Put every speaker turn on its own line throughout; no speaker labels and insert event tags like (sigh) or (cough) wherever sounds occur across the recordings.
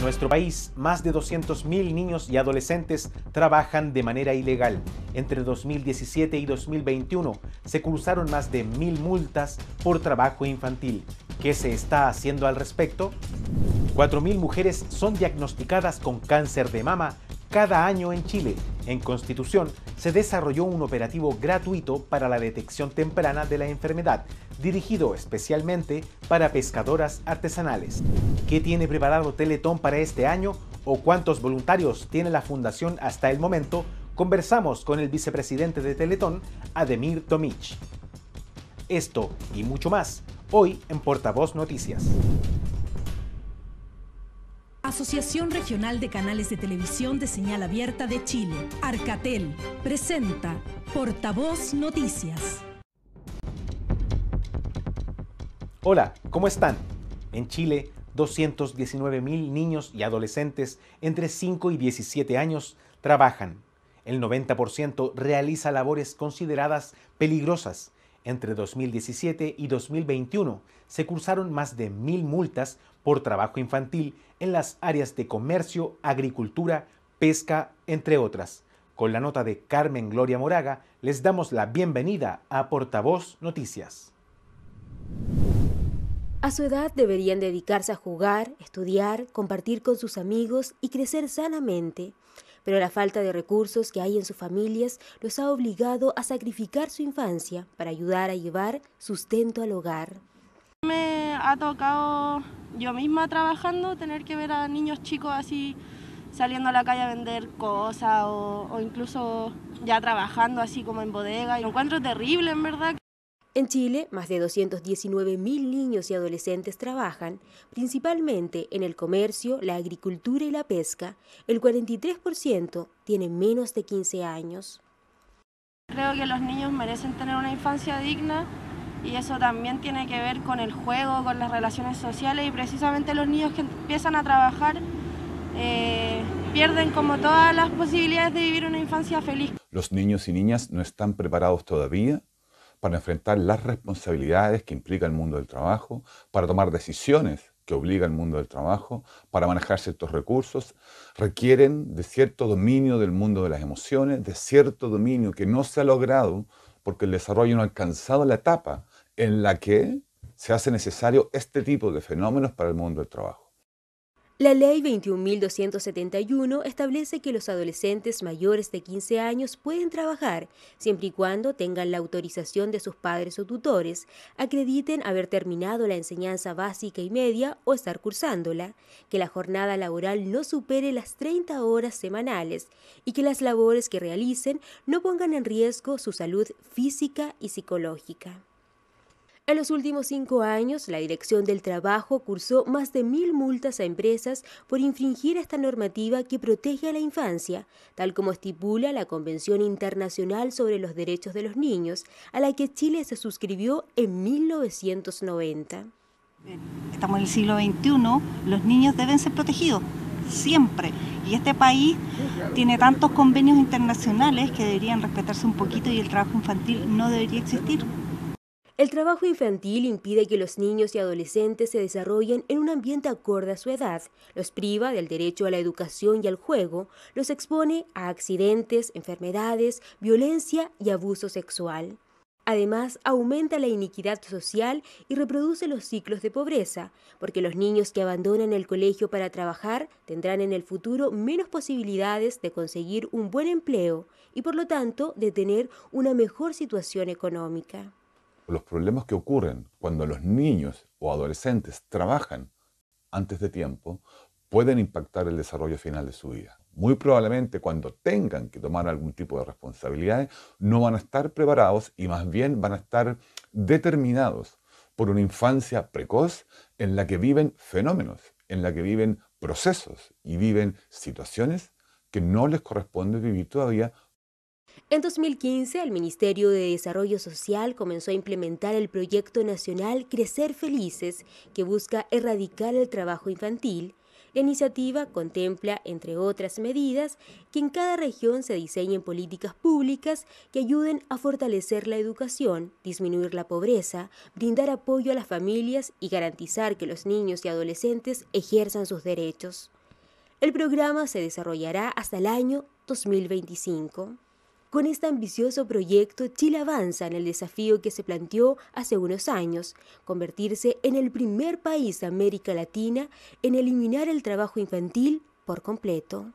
En nuestro país, más de 200.000 niños y adolescentes trabajan de manera ilegal. Entre 2017 y 2021 se cruzaron más de 1.000 multas por trabajo infantil. ¿Qué se está haciendo al respecto? 4.000 mujeres son diagnosticadas con cáncer de mama cada año en Chile, en Constitución, se desarrolló un operativo gratuito para la detección temprana de la enfermedad, dirigido especialmente para pescadoras artesanales. ¿Qué tiene preparado Teletón para este año o cuántos voluntarios tiene la fundación hasta el momento? Conversamos con el vicepresidente de Teletón, Ademir Tomich. Esto y mucho más, hoy en Portavoz Noticias.
Asociación Regional de Canales de Televisión de Señal Abierta de Chile, Arcatel, presenta Portavoz Noticias.
Hola, ¿cómo están? En Chile, mil niños y adolescentes entre 5 y 17 años trabajan. El 90% realiza labores consideradas peligrosas entre 2017 y 2021 se cursaron más de mil multas por trabajo infantil en las áreas de comercio, agricultura, pesca, entre otras. Con la nota de Carmen Gloria Moraga, les damos la bienvenida a Portavoz Noticias.
A su edad deberían dedicarse a jugar, estudiar, compartir con sus amigos y crecer sanamente, pero la falta de recursos que hay en sus familias los ha obligado a sacrificar su infancia para ayudar a llevar sustento al hogar. Me ha tocado
yo misma trabajando, tener que ver a niños
chicos así saliendo a la calle a vender cosas o, incluso ya trabajando así como en bodega. Lo encuentro terrible, en verdad.
En Chile, más de 219.000 niños y adolescentes trabajan, principalmente en el comercio, la agricultura y la pesca. El 43% tiene menos de 15 años.
Creo que los niños merecen tener una infancia digna y eso también tiene que ver con el juego, con las relaciones sociales y precisamente los niños que empiezan a trabajar
eh, pierden como todas las posibilidades de vivir una infancia feliz.
Los niños y niñas no están preparados todavía para enfrentar las responsabilidades que implica el mundo del trabajo, para tomar decisiones que obliga el mundo del trabajo, para manejar ciertos recursos, requieren de cierto dominio del mundo de las emociones, de cierto dominio que no se ha logrado porque el desarrollo no ha alcanzado la etapa en la que se hace necesario este tipo de fenómenos para el mundo del trabajo.
La ley 21.271 establece que los adolescentes mayores de 15 años pueden trabajar siempre y cuando tengan la autorización de sus padres o tutores, acrediten haber terminado la enseñanza básica y media o estar cursándola, que la jornada laboral no supere las 30 horas semanales y que las labores que realicen no pongan en riesgo su salud física y psicológica. En los últimos cinco años, la Dirección del Trabajo cursó más de mil multas a empresas por infringir esta normativa que protege a la infancia, tal como estipula la Convención Internacional sobre los Derechos de los Niños, a la que Chile se suscribió en 1990.
Estamos en el siglo XXI, los niños deben ser protegidos,
siempre. Y este país tiene tantos convenios internacionales que deberían respetarse un poquito y el trabajo infantil no debería existir. El trabajo infantil impide que los niños y adolescentes se desarrollen en un ambiente acorde a su edad, los priva del derecho a la educación y al juego, los expone a accidentes, enfermedades, violencia y abuso sexual. Además, aumenta la iniquidad social y reproduce los ciclos de pobreza, porque los niños que abandonan el colegio para trabajar tendrán en el futuro menos posibilidades de conseguir un buen empleo y por lo tanto de tener una mejor situación económica
los problemas que ocurren cuando los niños o adolescentes trabajan antes de tiempo pueden impactar el desarrollo final de su vida. Muy probablemente cuando tengan que tomar algún tipo de responsabilidades, no van a estar preparados y más bien van a estar determinados por una infancia precoz en la que viven fenómenos, en la que viven procesos y viven situaciones que no les corresponde vivir todavía
en 2015, el Ministerio de Desarrollo Social comenzó a implementar el proyecto nacional Crecer Felices, que busca erradicar el trabajo infantil. La iniciativa contempla, entre otras medidas, que en cada región se diseñen políticas públicas que ayuden a fortalecer la educación, disminuir la pobreza, brindar apoyo a las familias y garantizar que los niños y adolescentes ejerzan sus derechos. El programa se desarrollará hasta el año 2025. Con este ambicioso proyecto, Chile avanza en el desafío que se planteó hace unos años, convertirse en el primer país de América Latina en eliminar el trabajo infantil por completo.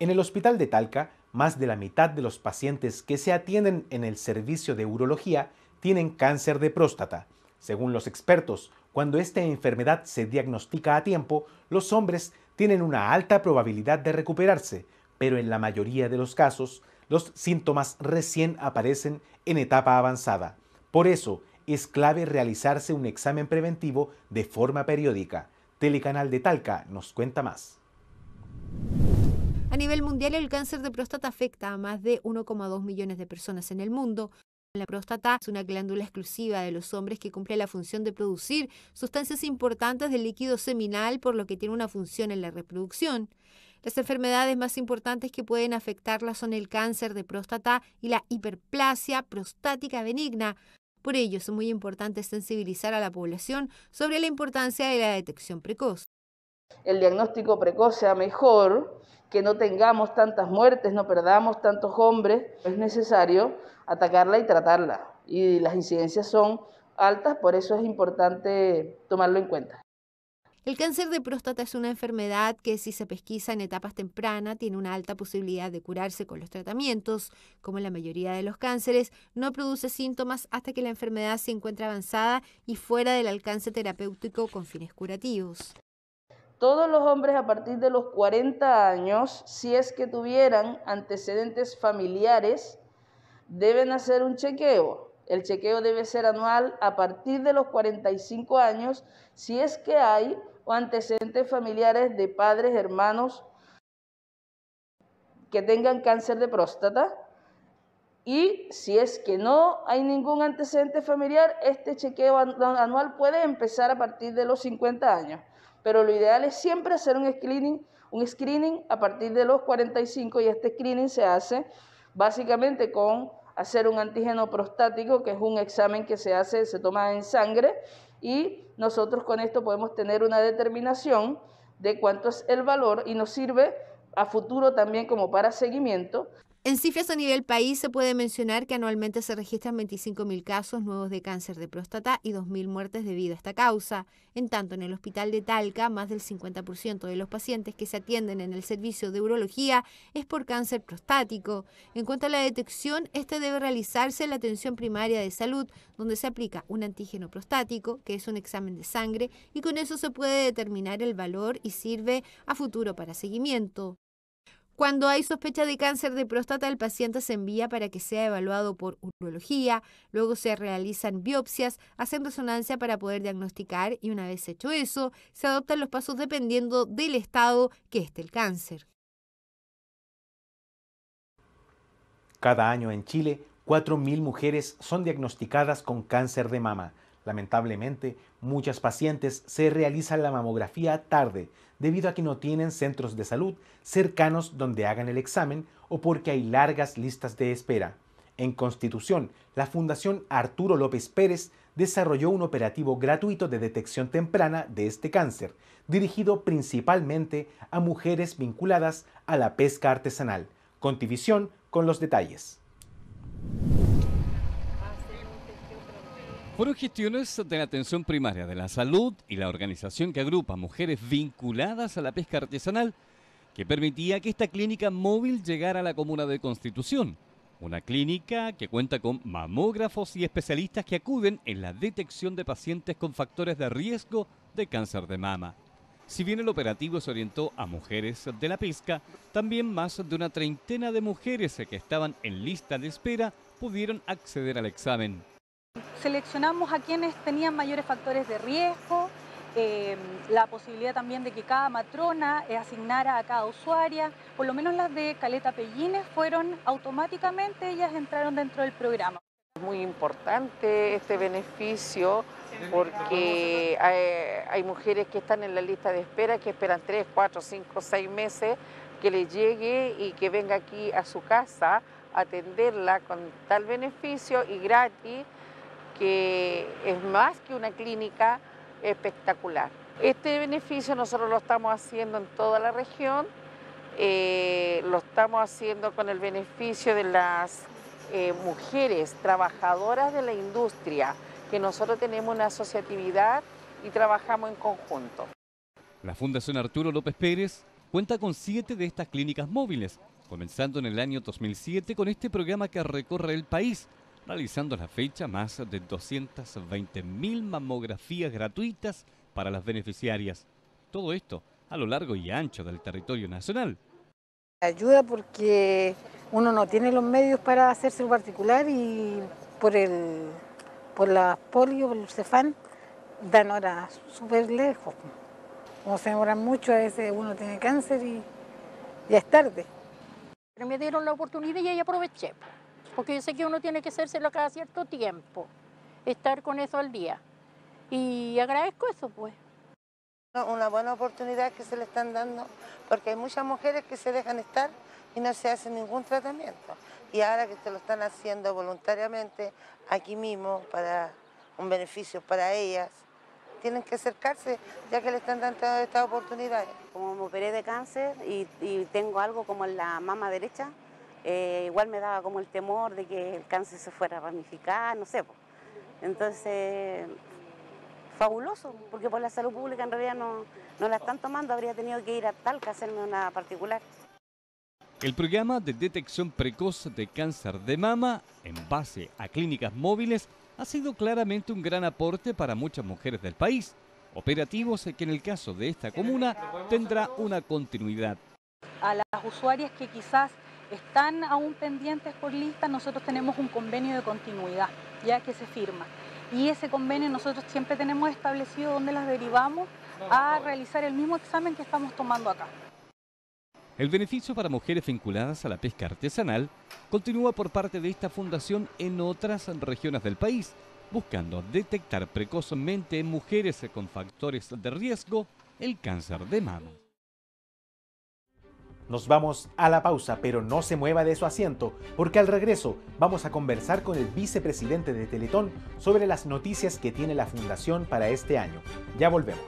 En el hospital de Talca, más de la mitad de los pacientes que se atienden en el servicio de urología tienen cáncer de próstata. Según los expertos, cuando esta enfermedad se diagnostica a tiempo, los hombres tienen una alta probabilidad de recuperarse, pero en la mayoría de los casos los síntomas recién aparecen en etapa avanzada. Por eso es clave realizarse un examen preventivo de forma periódica. Telecanal de Talca nos cuenta más.
A nivel mundial, el cáncer de próstata afecta a más de 1,2 millones de personas en el mundo. La próstata es una glándula exclusiva de los hombres que cumple la función de producir sustancias importantes del líquido seminal, por lo que tiene una función en la reproducción. Las enfermedades más importantes que pueden afectarla son el cáncer de próstata y la hiperplasia prostática benigna. Por ello es muy importante sensibilizar a la población sobre la importancia de la detección precoz.
El diagnóstico precoz sea mejor, que no tengamos tantas muertes, no perdamos tantos hombres. Es necesario atacarla y tratarla. Y las incidencias son altas, por eso es importante tomarlo en cuenta. El cáncer
de próstata es una enfermedad que si se pesquisa en etapas tempranas tiene una alta posibilidad de curarse con los tratamientos. Como en la mayoría de los cánceres, no produce síntomas hasta que la enfermedad se encuentra avanzada y fuera del alcance terapéutico con fines curativos.
Todos los hombres a partir de los 40 años, si es que tuvieran antecedentes familiares, deben hacer un chequeo. El chequeo debe ser anual a partir de los 45 años si es que hay o antecedentes familiares de padres, hermanos que tengan cáncer de próstata. Y si es que no hay ningún antecedente familiar, este chequeo anual puede empezar a partir de los 50 años. Pero lo ideal es siempre hacer un screening, un screening a partir de los 45 y este screening se hace básicamente con hacer un antígeno prostático, que es un examen que se hace, se toma en sangre y nosotros con esto podemos tener una determinación de cuánto es el valor y nos sirve a futuro también como para seguimiento.
En cifras a nivel país se puede mencionar que anualmente se registran 25.000 casos nuevos de cáncer de próstata y 2.000 muertes debido a esta causa. En tanto, en el hospital de Talca, más del 50% de los pacientes que se atienden en el servicio de urología es por cáncer prostático. En cuanto a la detección, este debe realizarse en la atención primaria de salud, donde se aplica un antígeno prostático, que es un examen de sangre, y con eso se puede determinar el valor y sirve a futuro para seguimiento. Cuando hay sospecha de cáncer de próstata, el paciente se envía para que sea evaluado por urología, luego se realizan biopsias, hacen resonancia para poder diagnosticar y una vez hecho eso, se adoptan los pasos dependiendo del estado que esté el cáncer.
Cada año en Chile, 4.000 mujeres son diagnosticadas con cáncer de mama. Lamentablemente, Muchas pacientes se realizan la mamografía tarde debido a que no tienen centros de salud cercanos donde hagan el examen o porque hay largas listas de espera. En Constitución, la Fundación Arturo López Pérez desarrolló un operativo gratuito de detección temprana de este cáncer, dirigido principalmente a mujeres vinculadas a la pesca artesanal. Contivisión con los detalles.
Fueron gestiones de la atención primaria de la salud y la organización que agrupa mujeres vinculadas a la pesca artesanal que permitía que esta clínica móvil llegara a la comuna de Constitución. Una clínica que cuenta con mamógrafos y especialistas que acuden en la detección de pacientes con factores de riesgo de cáncer de mama. Si bien el operativo se orientó a mujeres de la pesca, también más de una treintena de mujeres que estaban en lista de espera pudieron acceder al examen. Seleccionamos a quienes tenían mayores factores de riesgo, eh, la posibilidad también de que cada matrona eh, asignara a cada usuaria, por lo menos las de Caleta Pellines fueron automáticamente, ellas entraron dentro del programa.
Es muy importante este beneficio porque hay, mujeres que están en la lista de espera, que esperan 3, 4, 5, 6 meses que les llegue y que venga aquí a su casa a atenderla con tal beneficio y gratis que es más que una clínica espectacular. Este beneficio nosotros lo estamos haciendo en toda la región, eh, lo estamos haciendo con el beneficio de las eh, mujeres trabajadoras de la industria, que nosotros tenemos una asociatividad y trabajamos en conjunto.
La Fundación Arturo López Pérez cuenta con siete de estas clínicas móviles, comenzando en el año 2007 con este programa que recorre el país realizando la fecha más de 220.000 mamografías gratuitas para las beneficiarias. Todo esto a lo largo y ancho del territorio nacional.
Ayuda porque uno no tiene los medios para hacerse lo particular y por el por la polio, por el cefán, dan horas súper lejos. Como se demoran mucho, a veces uno tiene cáncer y ya es tarde. Pero me dieron la oportunidad y ahí aproveché porque yo sé que uno tiene que hacérselo cada cierto tiempo, estar con eso al día. Y agradezco eso, pues. Una buena oportunidad que se le están dando, porque hay muchas mujeres que se dejan estar y no se hacen ningún tratamiento. Y ahora que se lo están haciendo voluntariamente aquí mismo para un beneficio para ellas, tienen que acercarse ya que le están dando estas oportunidades. Como me operé de cáncer y, y tengo algo como en la mama derecha, eh, igual me daba como el temor de que el cáncer se fuera a ramificar, no sé. Entonces, fabuloso, porque por la salud pública en realidad no, no la están tomando, habría tenido que ir a Talca a hacerme una particular.
El programa de detección precoz de cáncer de mama, en base a clínicas móviles, ha sido claramente un gran aporte para muchas mujeres del país, operativos que en el caso de esta comuna tendrá una continuidad. A las usuarias que quizás están aún pendientes por lista, nosotros tenemos un convenio de continuidad, ya que se firma. Y ese convenio nosotros siempre tenemos establecido dónde las derivamos a realizar el mismo examen que estamos tomando acá. El beneficio para mujeres vinculadas a la pesca artesanal continúa por parte de esta fundación en otras regiones del país, buscando detectar precozmente en mujeres con factores de riesgo el cáncer de mama. Nos vamos a la pausa, pero no se mueva
de su asiento, porque al regreso vamos a conversar con el vicepresidente de Teletón sobre las noticias que tiene la fundación para este año. Ya volvemos.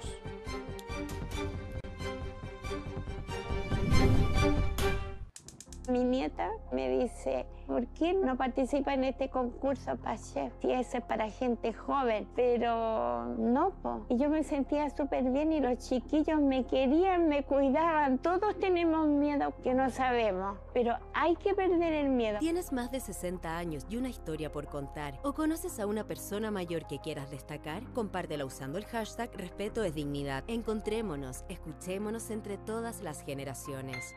Mi nieta me dice, ¿por qué no participa en este concurso para chef? Si es para gente joven, pero no, Y yo me sentía súper bien y los chiquillos me querían, me cuidaban. Todos tenemos miedo que no sabemos, pero hay que
perder el miedo. Tienes más de 60 años y una historia por contar. ¿O conoces a una persona mayor que quieras destacar? Compártela usando el hashtag Respeto es Dignidad. Encontrémonos, escuchémonos entre todas las generaciones.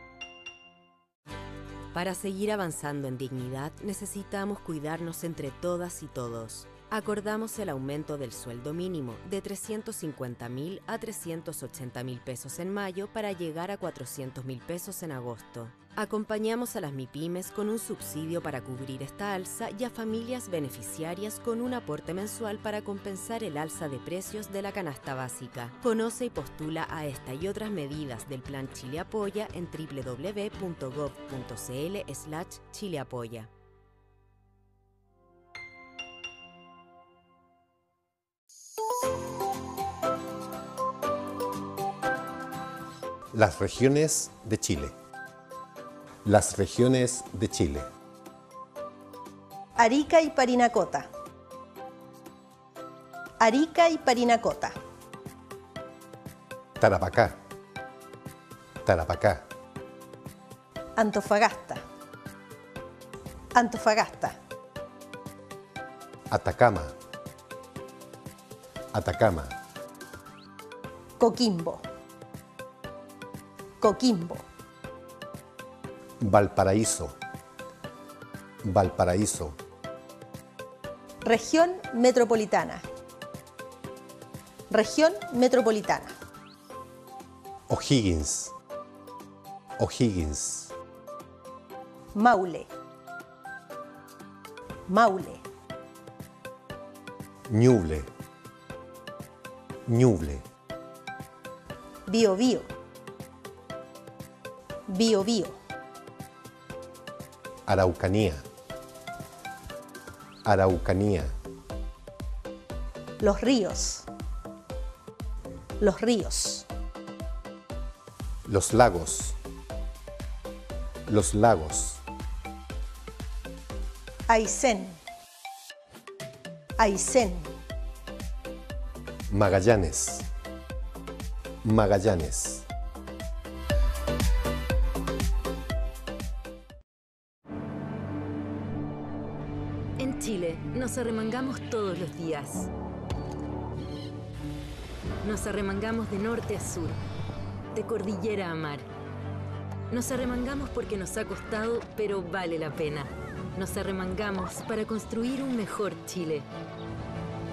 Para seguir avanzando en dignidad necesitamos cuidarnos entre todas y todos. Acordamos el aumento del sueldo mínimo de 350.000 a 380.000 pesos en mayo para llegar a 400.000 pesos en agosto. Acompañamos a las MIPIMES con un subsidio para cubrir esta alza y a familias beneficiarias con un aporte mensual para compensar el alza de precios de la canasta básica. Conoce y postula a esta y otras medidas del Plan Chile Apoya en www.gov.cl slash chileapoya.
Las regiones de Chile las regiones de Chile.
Arica y Parinacota. Arica y Parinacota.
Tarapacá. Tarapacá.
Antofagasta. Antofagasta.
Atacama. Atacama.
Coquimbo.
Coquimbo.
Valparaíso. Valparaíso.
Región metropolitana.
Región metropolitana.
O'Higgins. O'Higgins.
Maule. Maule.
Ñuble. Ñuble.
Bio,
Bio.
Araucanía. Araucanía.
Los ríos. Los ríos.
Los lagos. Los lagos.
Aysén. Aysén.
Magallanes. Magallanes.
Nos arremangamos todos los días. Nos arremangamos de norte a sur, de cordillera a mar. Nos arremangamos porque nos ha costado, pero vale la pena. Nos arremangamos para construir un mejor Chile.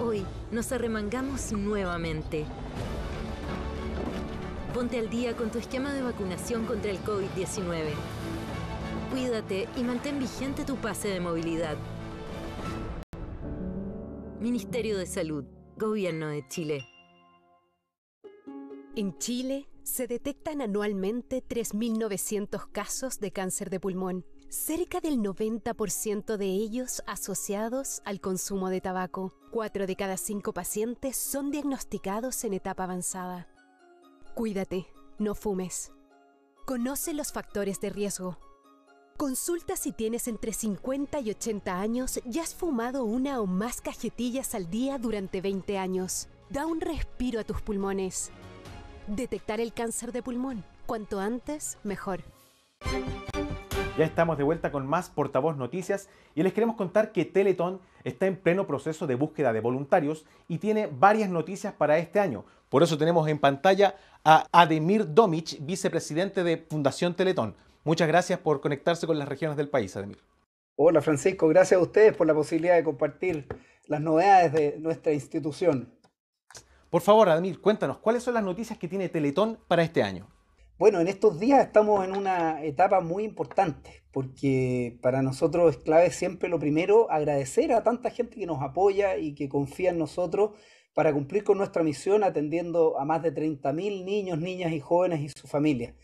Hoy nos arremangamos nuevamente. Ponte al día con tu esquema de vacunación contra el COVID-19. Cuídate y mantén vigente tu pase de movilidad. Ministerio de Salud, Gobierno de Chile. En Chile se detectan anualmente 3.900 casos de cáncer de pulmón, cerca del 90% de ellos asociados al consumo de tabaco. Cuatro de cada cinco pacientes son diagnosticados en etapa avanzada. Cuídate, no fumes. Conoce los factores de riesgo Consulta si tienes entre 50 y 80 años y has fumado una o más cajetillas al día durante 20 años. Da un respiro a tus pulmones. Detectar el cáncer de pulmón. Cuanto antes, mejor.
Ya estamos de vuelta con más Portavoz Noticias y les queremos contar que Teletón está en pleno proceso de búsqueda de voluntarios y tiene varias noticias para este año. Por eso tenemos en pantalla a Ademir Domich, vicepresidente de Fundación Teletón. Muchas gracias por conectarse con las regiones del país,
Ademir. Hola Francisco, gracias a ustedes por la posibilidad de compartir las novedades de nuestra institución.
Por favor, Ademir, cuéntanos, ¿cuáles son las noticias que tiene Teletón para este
año? Bueno, en estos días estamos en una etapa muy importante, porque para nosotros es clave siempre lo primero, agradecer a tanta gente que nos apoya y que confía en nosotros para cumplir con nuestra misión atendiendo a más de 30.000 niños, niñas y jóvenes y sus familias.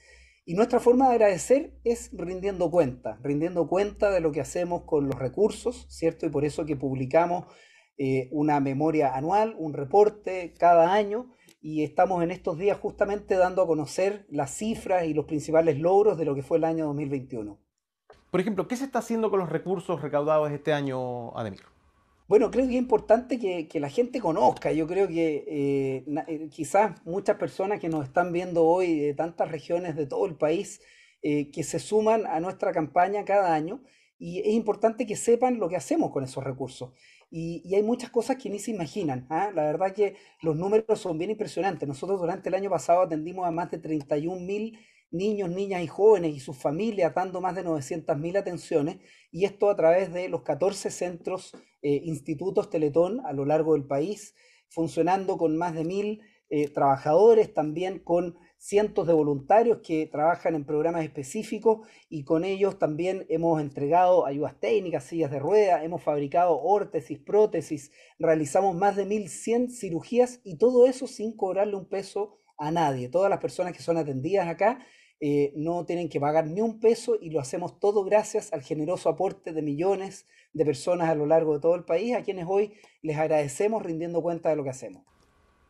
Y nuestra forma de agradecer es rindiendo cuenta, rindiendo cuenta de lo que hacemos con los recursos, ¿cierto? Y por eso que publicamos eh, una memoria anual, un reporte cada año, y estamos en estos días justamente dando a conocer las cifras y los principales logros de lo que fue el año 2021. Por ejemplo, ¿qué se está haciendo con los recursos recaudados este año, Ademir? Bueno, creo que es importante que, que la gente conozca. Yo creo que eh, eh, quizás muchas personas que nos están viendo hoy de tantas regiones de todo el país eh, que se suman a nuestra campaña cada año y es importante que sepan lo que hacemos con esos recursos. Y, hay muchas cosas que ni se imaginan. ¿ah? La verdad que los números son bien impresionantes. Nosotros durante el año pasado atendimos a más de 31 mil niños, niñas y jóvenes y sus familias, dando más de mil atenciones, y esto a través de los 14 centros eh, institutos Teletón a lo largo del país, funcionando con más de mil eh, trabajadores, también con cientos de voluntarios que trabajan en programas específicos y con ellos también hemos entregado ayudas técnicas, sillas de rueda, hemos fabricado órtesis, prótesis, realizamos más de 1.100 cirugías y todo eso sin cobrarle un peso a nadie. Todas las personas que son atendidas acá eh, no tienen que pagar ni un peso y lo hacemos todo gracias al generoso aporte de millones de personas a lo largo de todo el país, a quienes hoy les agradecemos rindiendo cuenta de lo que hacemos.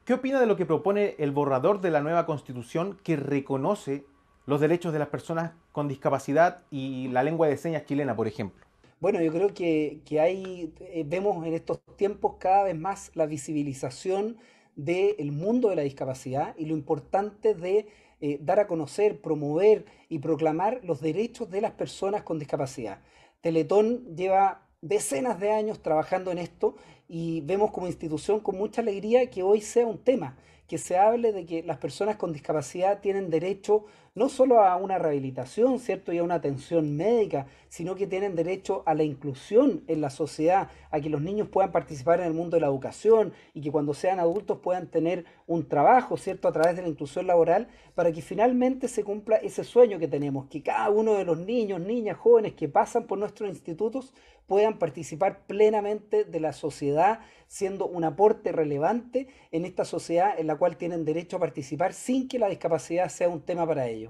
¿Qué opina de lo que propone el borrador de la nueva constitución que reconoce los derechos de las personas con discapacidad y la lengua de señas chilena, por ejemplo?
Bueno, yo creo que, que hay, eh, vemos en estos tiempos cada vez más la visibilización del mundo de la discapacidad y lo importante de eh, dar a conocer, promover y proclamar los derechos de las personas con discapacidad. Teletón lleva decenas de años trabajando en esto y vemos como institución con mucha alegría que hoy sea un tema, que se hable de que las personas con discapacidad tienen derecho no solo a una rehabilitación, ¿cierto? Y a una atención médica, sino que tienen derecho a la inclusión en la sociedad, a que los niños puedan participar en el mundo de la educación y que cuando sean adultos puedan tener un trabajo, ¿cierto? A través de la inclusión laboral, para que finalmente se cumpla ese sueño que tenemos, que cada uno de los niños, niñas, jóvenes que pasan por nuestros institutos puedan participar plenamente de la sociedad, siendo un aporte relevante en esta sociedad en la cual tienen derecho a participar sin que la discapacidad sea un tema para ellos.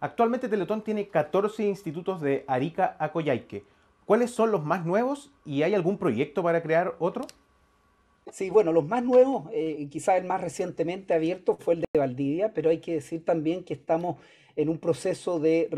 Actualmente Teletón tiene 14 institutos de Arica a Coyhaique. ¿Cuáles son los más nuevos y hay algún proyecto para crear otro?
Sí, bueno, los más nuevos, eh, quizás el más recientemente abierto fue el de Valdivia, pero hay que decir también que estamos en un proceso de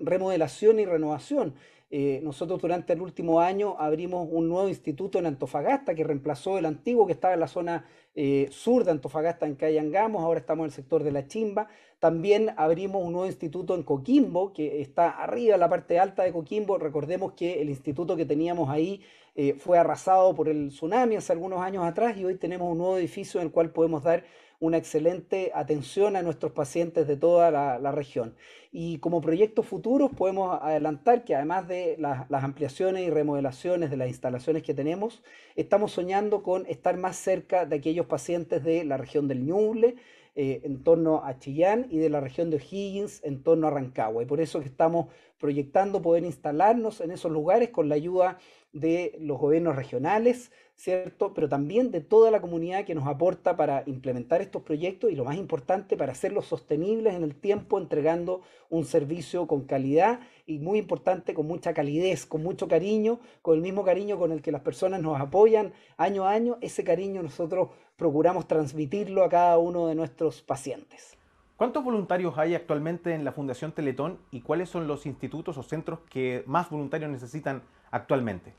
remodelación y renovación eh, nosotros durante el último año abrimos un nuevo instituto en Antofagasta que reemplazó el antiguo que estaba en la zona eh, sur de Antofagasta, en Cayangamos, ahora estamos en el sector de La Chimba. También abrimos un nuevo instituto en Coquimbo, que está arriba, en la parte alta de Coquimbo. Recordemos que el instituto que teníamos ahí eh, fue arrasado por el tsunami hace algunos años atrás y hoy tenemos un nuevo edificio en el cual podemos dar una excelente atención a nuestros pacientes de toda la, región. Y como proyectos futuros podemos adelantar que además de las ampliaciones y remodelaciones de las instalaciones que tenemos, estamos soñando con estar más cerca de aquellos pacientes de la región del Ñuble, eh, en torno a Chillán y de la región de O'Higgins en torno a Rancagua. Y por eso que estamos proyectando poder instalarnos en esos lugares con la ayuda de los gobiernos regionales, ¿cierto? Pero también de toda la comunidad que nos aporta para implementar estos proyectos y lo más importante, para hacerlos sostenibles en el tiempo, entregando un servicio con calidad y muy importante, con mucha calidez, con mucho cariño, con el mismo cariño con el que las personas nos apoyan año a año, ese cariño nosotros procuramos transmitirlo a cada uno de nuestros pacientes. ¿Cuántos
voluntarios hay actualmente en la Fundación Teletón y cuáles son los institutos o centros que más voluntarios necesitan actualmente?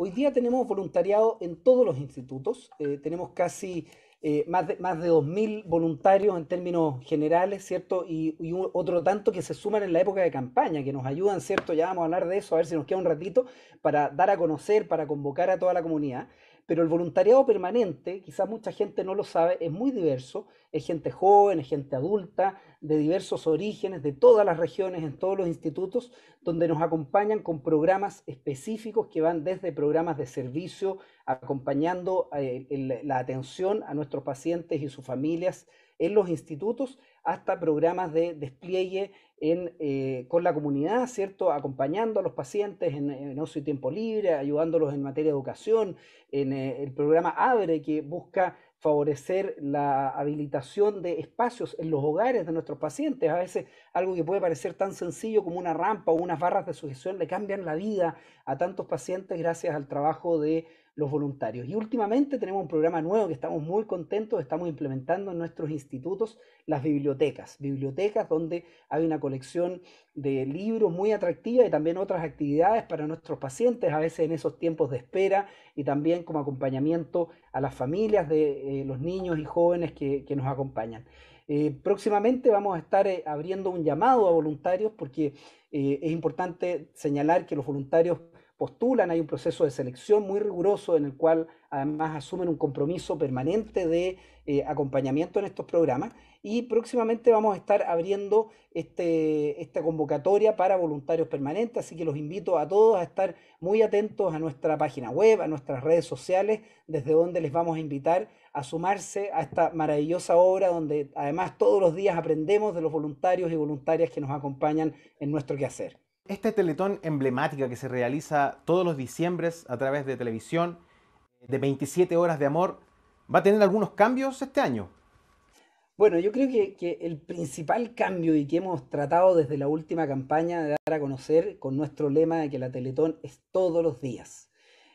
Hoy día tenemos voluntariado en todos los institutos, eh, tenemos casi eh, más, de, 2.000 voluntarios en términos generales, ¿cierto? Y, otro tanto que se suman en la época de campaña, que nos ayudan, ¿cierto? Ya vamos a hablar de eso, a ver si nos queda un ratito, para dar a conocer, para convocar a toda la comunidad pero el voluntariado permanente, quizás mucha gente no lo sabe, es muy diverso, es gente joven, es gente adulta, de diversos orígenes, de todas las regiones, en todos los institutos, donde nos acompañan con programas específicos que van desde programas de servicio, acompañando eh, la atención a nuestros pacientes y sus familias en los institutos, hasta programas de despliegue eh, con la comunidad, ¿cierto? Acompañando a los pacientes en, ocio y tiempo libre, ayudándolos en materia de educación, en eh, el programa ABRE que busca favorecer la habilitación de espacios en los hogares de nuestros pacientes. A veces algo que puede parecer tan sencillo como una rampa o unas barras de sujeción le cambian la vida a tantos pacientes gracias al trabajo de los voluntarios. Y últimamente tenemos un programa nuevo que estamos muy contentos, estamos implementando en nuestros institutos las bibliotecas, bibliotecas donde hay una colección de libros muy atractiva y también otras actividades para nuestros pacientes, a veces en esos tiempos de espera y también como acompañamiento a las familias de eh, los niños y jóvenes que, nos acompañan. Eh, próximamente vamos a estar eh, abriendo un llamado a voluntarios porque es importante señalar que los voluntarios postulan, hay un proceso de selección muy riguroso en el cual además asumen un compromiso permanente de eh, acompañamiento en estos programas y próximamente vamos a estar abriendo este, esta convocatoria para voluntarios permanentes, así que los invito a todos a estar muy atentos a nuestra página web, a nuestras redes sociales, desde donde les vamos a invitar a sumarse a esta maravillosa obra donde además todos los días aprendemos de los voluntarios y voluntarias que nos acompañan en nuestro quehacer.
Este Teletón emblemática que se realiza todos los diciembres a través de televisión, eh, de 27 horas de amor, ¿va a tener algunos cambios este año?
Bueno, yo creo que, el principal cambio y que hemos tratado desde la última campaña de dar a conocer con nuestro lema de que la Teletón es todos los días.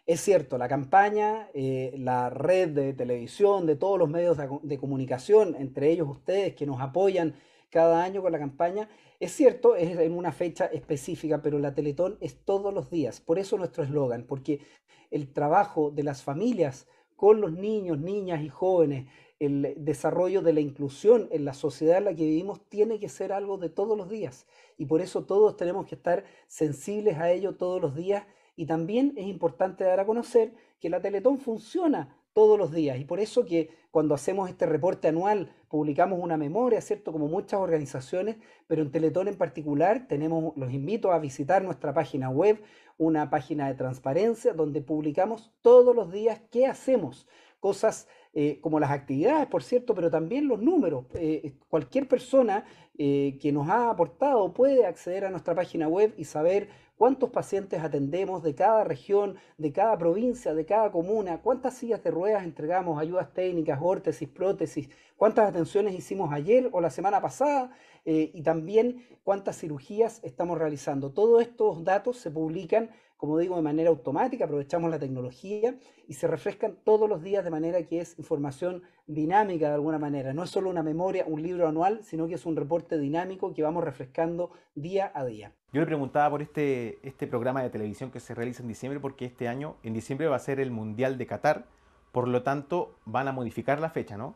Es cierto, la campaña, eh, la red de televisión, de todos los medios de comunicación, entre ellos ustedes que nos apoyan cada año con la campaña. Es cierto, es en una fecha específica, pero la Teletón es todos los días. Por eso nuestro eslogan, porque el trabajo de las familias con los niños, niñas y jóvenes, el desarrollo de la inclusión en la sociedad en la que vivimos tiene que ser algo de todos los días. Y por eso todos tenemos que estar sensibles a ello todos los días. Y también es importante dar a conocer que la Teletón funciona todos los días. Y por eso que cuando hacemos este reporte anual, publicamos una memoria, ¿cierto? Como muchas organizaciones, pero en Teletón en particular, tenemos, los invito a visitar nuestra página web, una página de transparencia, donde publicamos todos los días qué hacemos, cosas eh, como las actividades, por cierto, pero también los números. Eh, eh, cualquier persona que nos ha aportado puede acceder a nuestra página web y saber cuántos pacientes atendemos de cada región, de cada provincia, de cada comuna, cuántas sillas de ruedas entregamos, ayudas técnicas, órtesis, prótesis, cuántas atenciones hicimos ayer o la semana pasada eh, y también cuántas cirugías estamos realizando. Todos estos datos se publican, como digo, de manera automática, aprovechamos la tecnología y se refrescan todos los días de manera que es información dinámica de alguna manera. No es solo una memoria, un libro anual, sino que es un reporte dinámico que vamos refrescando día a día.
Yo le preguntaba por este, este programa de televisión que se realiza en diciembre, porque este año, en diciembre, va a ser el Mundial de Qatar. Por lo tanto, van a modificar la fecha, ¿no?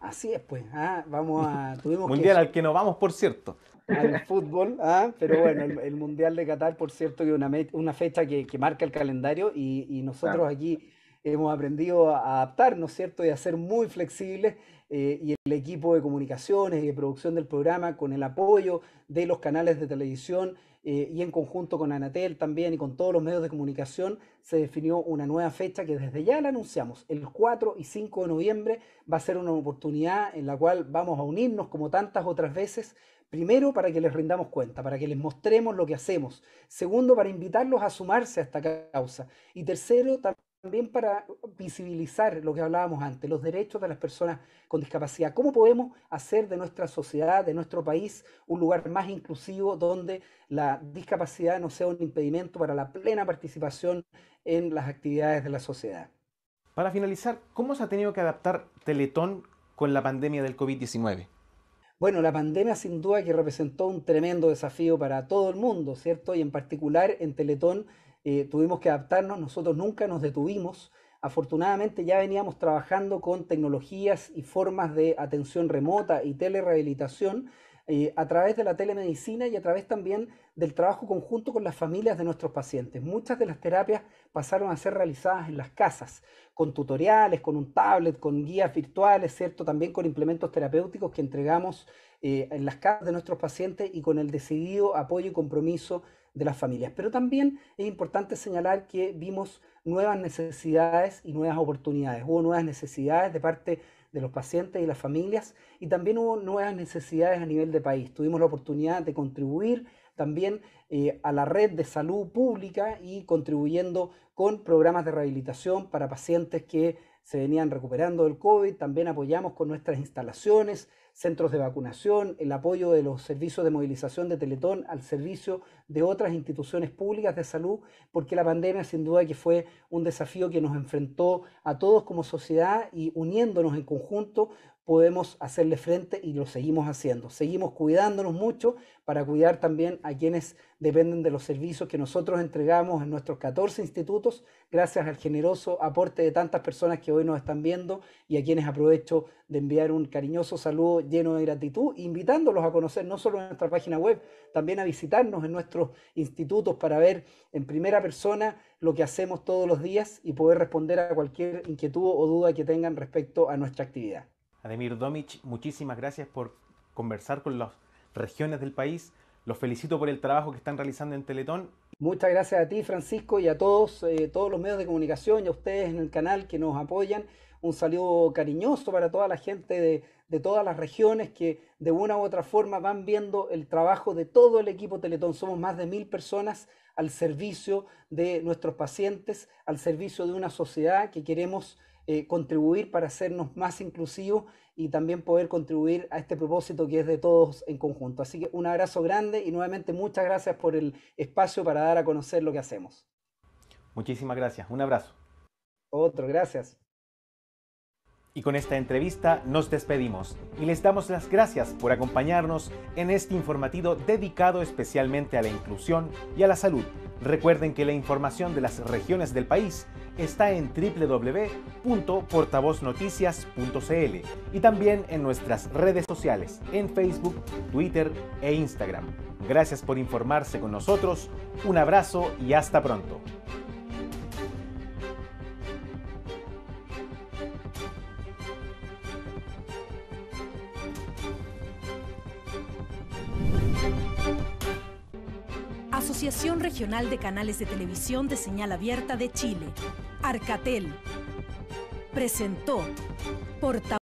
Así es, pues. Ah, vamos a. (laughs) mundial al
que nos vamos, por cierto.
Al (laughs) fútbol, ah, pero bueno, el, Mundial de Qatar, por cierto, que es una, fecha que, marca el calendario y, nosotros aquí hemos aprendido a adaptarnos, ¿cierto? Y a ser muy flexibles. Eh, y el equipo de comunicaciones y de producción del programa, con el apoyo de los canales de televisión, eh, y en conjunto con Anatel también y con todos los medios de comunicación se definió una nueva fecha que desde ya la anunciamos, el 4 y 5 de noviembre va a ser una oportunidad en la cual vamos a unirnos como tantas otras veces Primero, para que les rindamos cuenta, para que les mostremos lo que hacemos. Segundo, para invitarlos a sumarse a esta causa. Y tercero, también también para visibilizar lo que hablábamos antes, los derechos de las personas con discapacidad. ¿Cómo podemos hacer de nuestra sociedad, de nuestro país, un lugar más inclusivo donde la discapacidad no sea un impedimento para la plena participación en las actividades de la sociedad?
Para finalizar, ¿cómo se ha tenido que adaptar Teletón con la pandemia del COVID-19?
Bueno, la pandemia sin duda que representó un tremendo desafío para todo el mundo, ¿cierto? Y en particular en Teletón eh, tuvimos que adaptarnos, nosotros nunca nos detuvimos. Afortunadamente ya veníamos trabajando con tecnologías y formas de atención remota y telerehabilitación eh, a través de la telemedicina y a través también del trabajo conjunto con las familias de nuestros pacientes. Muchas de las terapias pasaron a ser realizadas en las casas, con tutoriales, con un tablet, con guías virtuales, ¿cierto? También con implementos terapéuticos que entregamos eh, en las casas de nuestros pacientes y con el decidido apoyo y compromiso de las familias. Pero también es importante señalar que vimos nuevas necesidades y nuevas oportunidades. Hubo nuevas necesidades de parte de los pacientes y las familias y también hubo nuevas necesidades a nivel de país. Tuvimos la oportunidad de contribuir también eh, a la red de salud pública y contribuyendo con programas de rehabilitación para pacientes que se venían recuperando del COVID. También apoyamos con nuestras instalaciones centros de vacunación, el apoyo de los servicios de movilización de Teletón al servicio de otras instituciones públicas de salud, porque la pandemia sin duda que fue un desafío que nos enfrentó a todos como sociedad y uniéndonos en conjunto podemos hacerle frente y lo seguimos haciendo. Seguimos cuidándonos mucho para cuidar también a quienes dependen de los servicios que nosotros entregamos en nuestros 14 institutos, gracias al generoso aporte de tantas personas que hoy nos están viendo y a quienes aprovecho de enviar un cariñoso saludo lleno de gratitud, invitándolos a conocer no solo nuestra página web, también a visitarnos en nuestros institutos para ver en primera persona lo que hacemos todos los días y poder responder a cualquier inquietud o duda que tengan respecto a nuestra actividad.
Ademir Domich, muchísimas gracias por conversar con las regiones del país. Los felicito por el trabajo que están realizando en Teletón.
Muchas gracias a ti, Francisco, y a todos, eh, todos los medios de comunicación y a ustedes en el canal que nos apoyan. Un saludo cariñoso para toda la gente de, de todas las regiones que de una u otra forma van viendo el trabajo de todo el equipo Teletón. Somos más de mil personas al servicio de nuestros pacientes, al servicio de una sociedad que queremos eh, contribuir para hacernos más inclusivos y también poder contribuir a este propósito que es de todos en conjunto. Así que un abrazo grande y nuevamente muchas gracias por el espacio para dar a conocer lo que hacemos.
Muchísimas gracias, un abrazo.
Otro, gracias.
Y con esta entrevista nos despedimos y les damos las gracias por acompañarnos en este informativo dedicado especialmente a la inclusión y a la salud Recuerden que la información de las regiones del país está en www.portavoznoticias.cl y también en nuestras redes sociales, en Facebook, Twitter e Instagram. Gracias por informarse con nosotros, un abrazo y hasta pronto.
Asociación Regional de Canales de Televisión de Señal Abierta de Chile, Arcatel, presentó Portavoz.